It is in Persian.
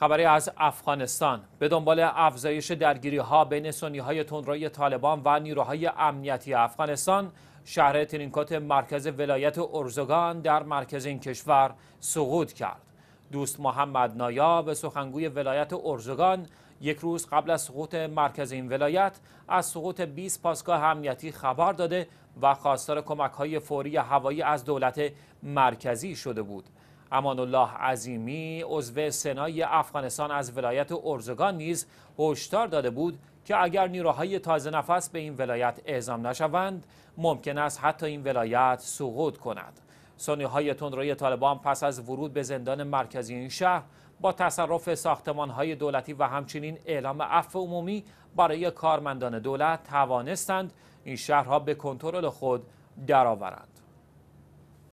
خبری از افغانستان به دنبال افزایش درگیری ها بین سنی های تندروی طالبان و نیروهای امنیتی افغانستان شهر ترینکوت مرکز ولایت ارزگان در مرکز این کشور سقوط کرد دوست محمد به سخنگوی ولایت ارزگان یک روز قبل از سقوط مرکز این ولایت از سقوط 20 پاسگاه امنیتی خبر داده و خواستار کمک های فوری هوایی از دولت مرکزی شده بود امان الله عظیمی عضو سنای افغانستان از ولایت ارزگان نیز هشدار داده بود که اگر نیروهای تازه نفس به این ولایت اعزام نشوند ممکن است حتی این ولایت سقوط کند سنی های تندروی طالبان پس از ورود به زندان مرکزی این شهر با تصرف ساختمان های دولتی و همچنین اعلام عفو عمومی برای کارمندان دولت توانستند این شهرها به کنترل خود درآورند.